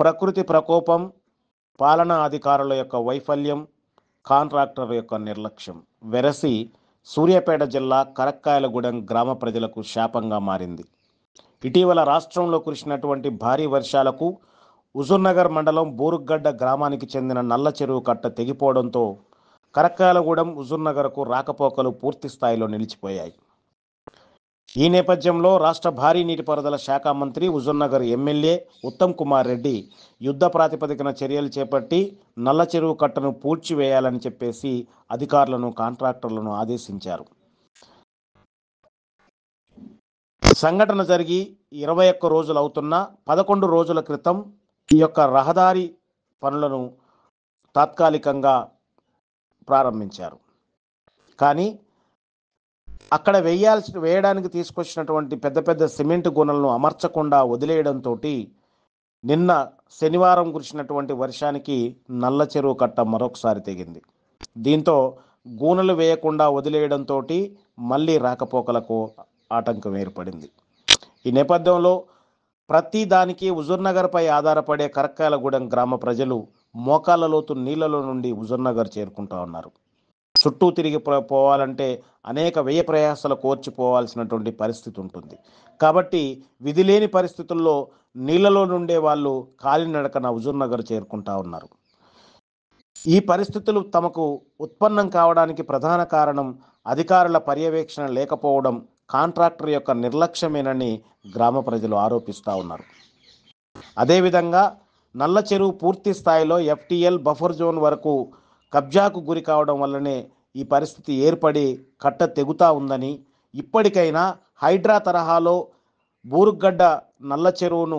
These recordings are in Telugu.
ప్రకృతి ప్రకోపం పాలనా అధికారుల యొక్క వైఫల్యం కాంట్రాక్టర్ యొక్క నిర్లక్ష్యం వెరసి సూర్యాపేట జిల్లా కరక్కాయలగూడెం గ్రామ ప్రజలకు శాపంగా మారింది ఇటీవల రాష్ట్రంలో కురిసినటువంటి భారీ వర్షాలకు హుజుర్నగర్ మండలం బోరుగడ్డ గ్రామానికి చెందిన నల్ల చెరువు కట్ట తెగిపోవడంతో కరక్కాయలగూడెం హుజుర్నగర్కు రాకపోకలు పూర్తి స్థాయిలో నిలిచిపోయాయి ఈ నేపథ్యంలో రాష్ట్ర భారీ నీటిపారుదల శాఖ మంత్రి హుజూర్నగర్ ఎమ్మెల్యే ఉత్తమ్ కుమార్ రెడ్డి యుద్ధ ప్రాతిపదికన చర్యలు చేపట్టి నల్ల చెరువు కట్టను పూడ్చివేయాలని చెప్పేసి అధికారులను కాంట్రాక్టర్లను ఆదేశించారు సంఘటన జరిగి ఇరవై ఒక్క రోజులు అవుతున్న పదకొండు రోజుల క్రితం ఈ యొక్క రహదారి పనులను తాత్కాలికంగా ప్రారంభించారు కానీ అక్కడ వేయాల్సిన వేయడానికి తీసుకొచ్చినటువంటి పెద్ద పెద్ద సిమెంట్ గుణలను అమర్చకుండా వదిలేయడంతో నిన్న శనివారం కురిసినటువంటి వర్షానికి నల్ల చెరువు కట్ట మరొకసారి తెగింది దీంతో గూనలు వేయకుండా వదిలేయడంతో మళ్ళీ రాకపోకలకు ఆటంకం ఏర్పడింది ఈ నేపథ్యంలో ప్రతి దానికి హుజుర్నగర్పై ఆధారపడే కరక్కాయలగూడెం గ్రామ ప్రజలు మోకాళ్ళ లోతు నీళ్లలో నుండి హుజుర్నగర్ చేరుకుంటా ఉన్నారు చుట్టూ తిరిగి పోవాలంటే అనేక వ్యయ ప్రయాసాలు కోర్చిపోవాల్సినటువంటి పరిస్థితి ఉంటుంది కాబట్టి విధి లేని పరిస్థితుల్లో నీళ్ళలో నుండే వాళ్ళు కాలినడకన నగర్ చేరుకుంటా ఉన్నారు ఈ పరిస్థితులు తమకు ఉత్పన్నం కావడానికి ప్రధాన కారణం అధికారుల పర్యవేక్షణ లేకపోవడం కాంట్రాక్టర్ యొక్క నిర్లక్ష్యమేనని గ్రామ ప్రజలు ఆరోపిస్తూ ఉన్నారు అదేవిధంగా నల్ల చెరువు పూర్తి స్థాయిలో ఎఫ్టీఎల్ బఫర్ జోన్ వరకు కబ్జాకు గురి కావడం వల్లనే ఈ పరిస్థితి ఏర్పడి కట్ట తెగుతా ఉందని ఇప్పటికైనా హైడ్రా తరహాలో బూరుగడ్డ నల్ల చెరువును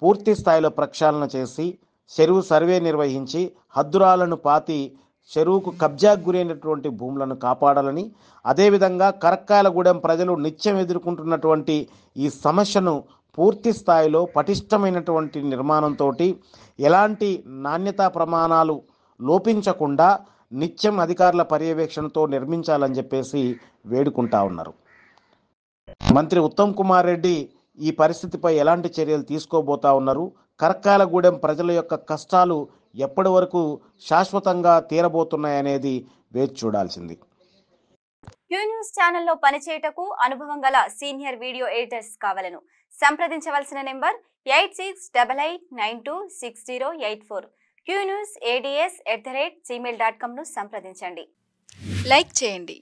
పూర్తి స్థాయిలో ప్రక్షాళన చేసి చెరువు సర్వే నిర్వహించి హద్దురాలను పాతి చెరువుకు కబ్జాకు గురైనటువంటి భూములను కాపాడాలని అదేవిధంగా కరక్కాయలగూడెం ప్రజలు నిత్యం ఎదుర్కొంటున్నటువంటి ఈ సమస్యను పూర్తి స్థాయిలో పటిష్టమైనటువంటి నిర్మాణంతో ఎలాంటి నాణ్యతా ప్రమాణాలు లోపించకుండా నిత్యం అధికారుల పర్యవేక్షణతో నిర్మించాలని చెప్పేసి వేడుకుంటా ఉన్నారు మంత్రి ఉత్తమ్ కుమార్ రెడ్డి ఈ పరిస్థితిపై ఎలాంటి చర్యలు తీసుకోబోతా ఉన్నారు కర్కాలగూడెం ప్రజల యొక్క కష్టాలు ఎప్పటి వరకు శాశ్వతంగా తీరబోతున్నాయనేది వేచి చూడాల్సింది యూ న్యూస్ ఛానల్లో పనిచేయటకు అనుభవం గల సీనియర్ వీడియో ఎడిటర్స్ కావలను సంప్రదించవలసిన number eight six double eight nine two six zero eight four Q news ADS at the rate Gmail dot కామ్ను సంప్రదించండి లైక్ చేయండి